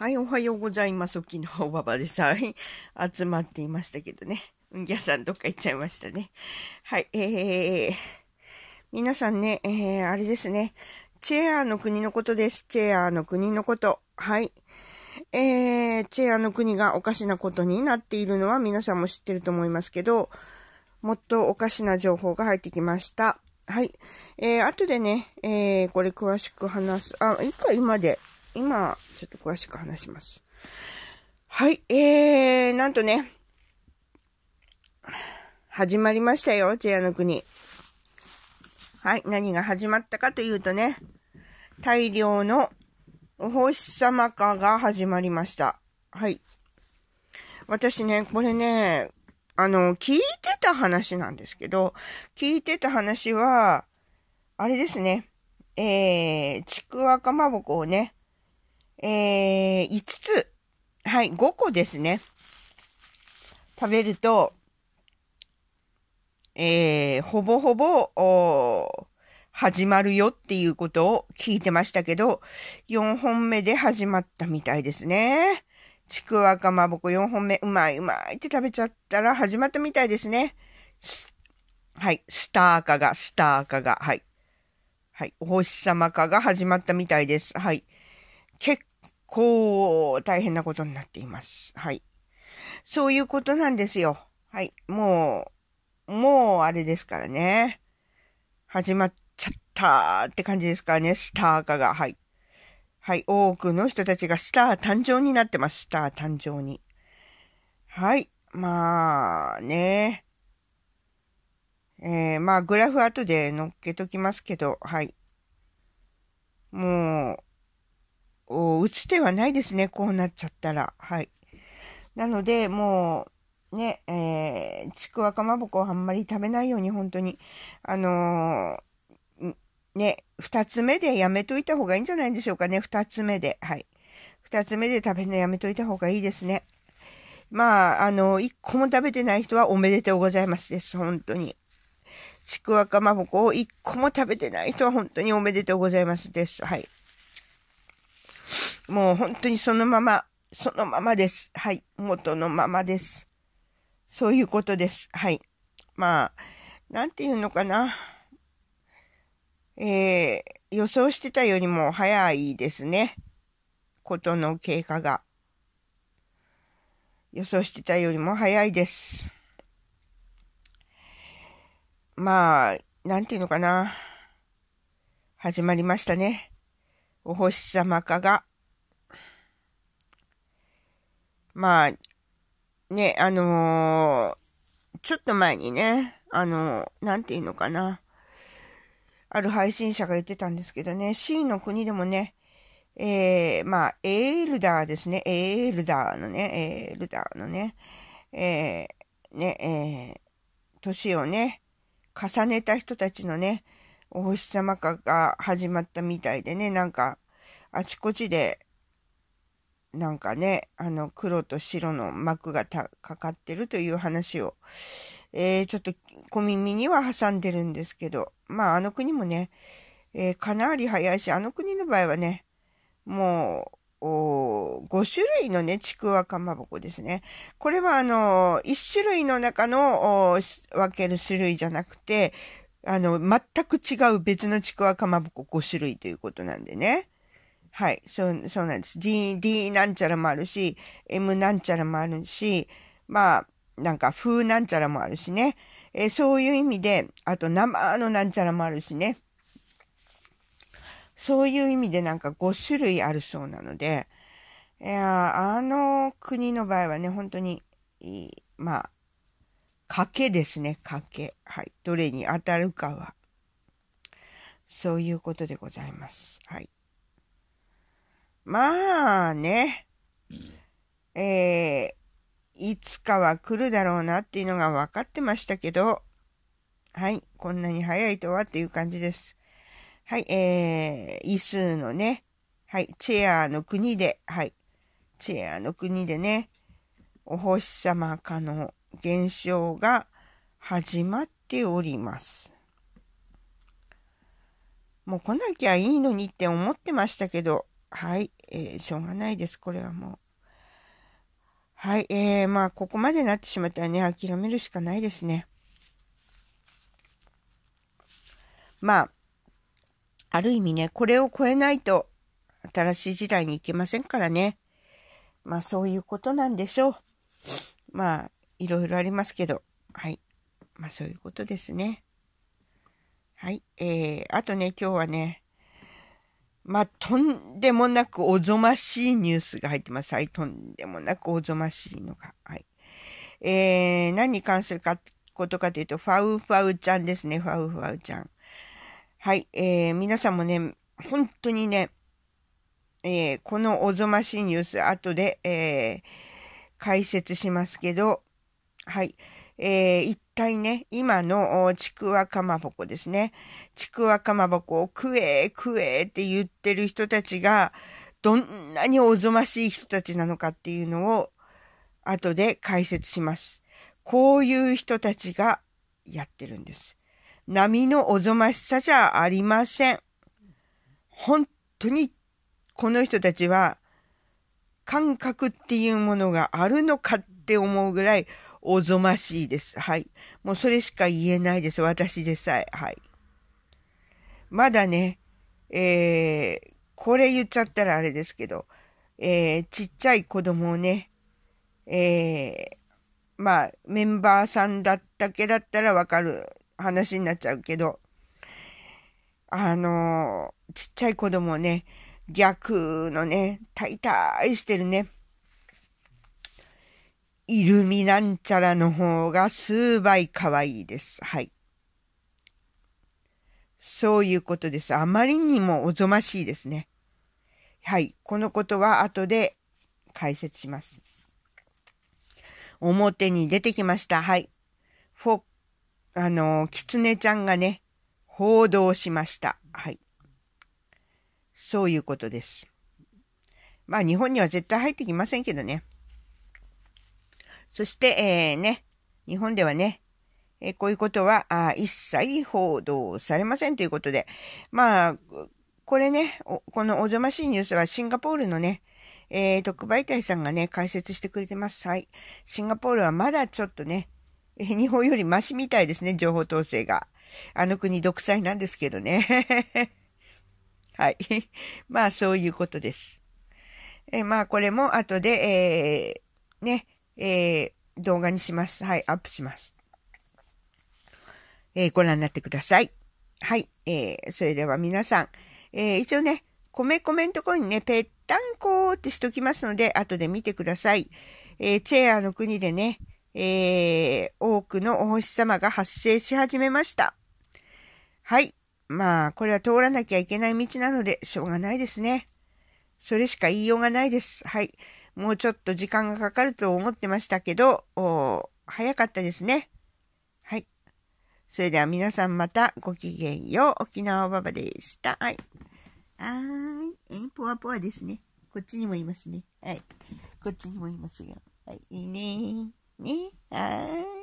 はい、おはようございます。昨日、おばばでさ、集まっていましたけどね。うんぎゃさん、どっか行っちゃいましたね。はい、えー、皆さんね、えー、あれですね。チェアの国のことです。チェアの国のこと。はい。えー、チェアの国がおかしなことになっているのは皆さんも知ってると思いますけど、もっとおかしな情報が入ってきました。はい。えー、後でね、えー、これ詳しく話す。あ、一いか、今で。今、ちょっと詳しく話します。はい、えー、なんとね、始まりましたよ、チェアの国。はい、何が始まったかというとね、大量のお星様化が始まりました。はい。私ね、これね、あの、聞いてた話なんですけど、聞いてた話は、あれですね、えー、ちくわかまぼこをね、えー、5つ、はい、5個ですね。食べると、えー、ほぼほぼ、お始まるよっていうことを聞いてましたけど、4本目で始まったみたいですね。ちくわかまぼこ4本目、うまいうまいって食べちゃったら始まったみたいですね。はい、スター化が、スター化が、はい。はい、お星様化が始まったみたいです。はい。結構大変なことになっています。はい。そういうことなんですよ。はい。もう、もうあれですからね。始まっちゃったって感じですからね。スター化が。はい。はい。多くの人たちがスター誕生になってます。スター誕生に。はい。まあね。えー、まあグラフ後で乗っけときますけど、はい。もう、打つ手はないですね、こうなっちゃったら。はい。なので、もう、ね、えー、ちくわかまぼこをあんまり食べないように、本当に。あのー、ね、二つ目でやめといた方がいいんじゃないでしょうかね、二つ目で。はい。二つ目で食べるのやめといた方がいいですね。まあ、あの、一個も食べてない人はおめでとうございますです、本当に。ちくわかまぼこを一個も食べてない人は本当におめでとうございますです。はい。もう本当にそのまま、そのままです。はい。元のままです。そういうことです。はい。まあ、なんて言うのかな。えー、予想してたよりも早いですね。ことの経過が。予想してたよりも早いです。まあ、なんていうのかな。始まりましたね。お星様化が。まあ、ね、あのー、ちょっと前にね、あのー、なんていうのかな。ある配信者が言ってたんですけどね、C の国でもね、えー、まあ、エールダーですね。エールダーのね、エールダーのね、えー、ね、えー、年をね、重ねた人たちのね、お星様化が始まったみたいでね、なんか、あちこちで、なんかね、あの、黒と白の膜がかかってるという話を、えー、ちょっと小耳には挟んでるんですけど、まあ、あの国もね、えー、かなり早いし、あの国の場合はね、もう、お5種類のね、ちくわかまぼこですね。これはあのー、1種類の中の分ける種類じゃなくて、あの、全く違う別のちくわかまぼこ5種類ということなんでね。はい、そう、そうなんです。D、D なんちゃらもあるし、M なんちゃらもあるし、まあ、なんか、風なんちゃらもあるしね。えー、そういう意味で、あと生のなんちゃらもあるしね。そういう意味でなんか5種類あるそうなので、いやあの国の場合はね、本当に、まあ、賭けですね、賭け。はい。どれに当たるかは。そういうことでございます。はい。まあね、えー、いつかは来るだろうなっていうのが分かってましたけど、はい、こんなに早いとはっていう感じです。はい、えー、椅子のね、はい、チェアの国で、はい、チェアの国でね、お星様化の現象が始まっております。もう来なきゃいいのにって思ってましたけど、はい、えー、しょうがないです、これはもう。はい、えー、まあ、ここまでなってしまったらね、諦めるしかないですね。まあ、ある意味ね、これを超えないと、新しい時代に行けませんからね。まあ、そういうことなんでしょう。まあ、いろいろありますけど、はい。まあ、そういうことですね。はい。えー、あとね、今日はね、まあ、とんでもなくおぞましいニュースが入ってます。はい。とんでもなくおぞましいのが。はい。えー、何に関するか、ことかというと、ファウファウちゃんですね。ファウファウちゃん。はい。えー、皆さんもね、本当にね、えー、このおぞましいニュース、後で、えー、解説しますけど、はい。えー、一対ね、今のちくわかまぼこですね。ちくわかまぼこを食え食えって言ってる人たちが、どんなにおぞましい人たちなのかっていうのを、後で解説します。こういう人たちがやってるんです。波のおぞましさじゃありません。本当にこの人たちは感覚っていうものがあるのかって思うぐらいおぞましいです。はい。もうそれしか言えないです。私でさえ。はい。まだね、えー、これ言っちゃったらあれですけど、えー、ちっちゃい子供をね、えー、まあ、メンバーさんだったけだったらわかる話になっちゃうけど、あのー、ちっちゃい子供をね、逆のね、大体してるね、イルミなんちゃらの方が数倍可愛いです。はい。そういうことです。あまりにもおぞましいですね。はい。このことは後で解説します。表に出てきました。はい。フォ、あの、キツネちゃんがね、報道しました。はい。そういうことです。まあ日本には絶対入ってきませんけどね。そして、えー、ね、日本ではね、えー、こういうことはあ一切報道されませんということで、まあ、これね、このおぞましいニュースはシンガポールのね、えー、特売隊さんがね、解説してくれてます。はい。シンガポールはまだちょっとね、え日本よりマシみたいですね、情報統制が。あの国独裁なんですけどね。はい。まあ、そういうことです。えー、まあ、これも後で、えー、ね、えー、動画にします。はい、アップします。えー、ご覧になってください。はい、えー、それでは皆さん、えー、一応ね、米メのところにね、ぺったんこーってしときますので、後で見てください。えー、チェアの国でね、えー、多くのお星様が発生し始めました。はい。まあ、これは通らなきゃいけない道なので、しょうがないですね。それしか言いようがないです。はい。もうちょっと時間がかかると思ってましたけど、早かったですね。はい。それでは皆さんまたごきげんよう。沖縄ばばでした。はい。あーい。えぽわぽわですね。こっちにもいますね。はい。こっちにもいますよ。はい。いいねねはーい。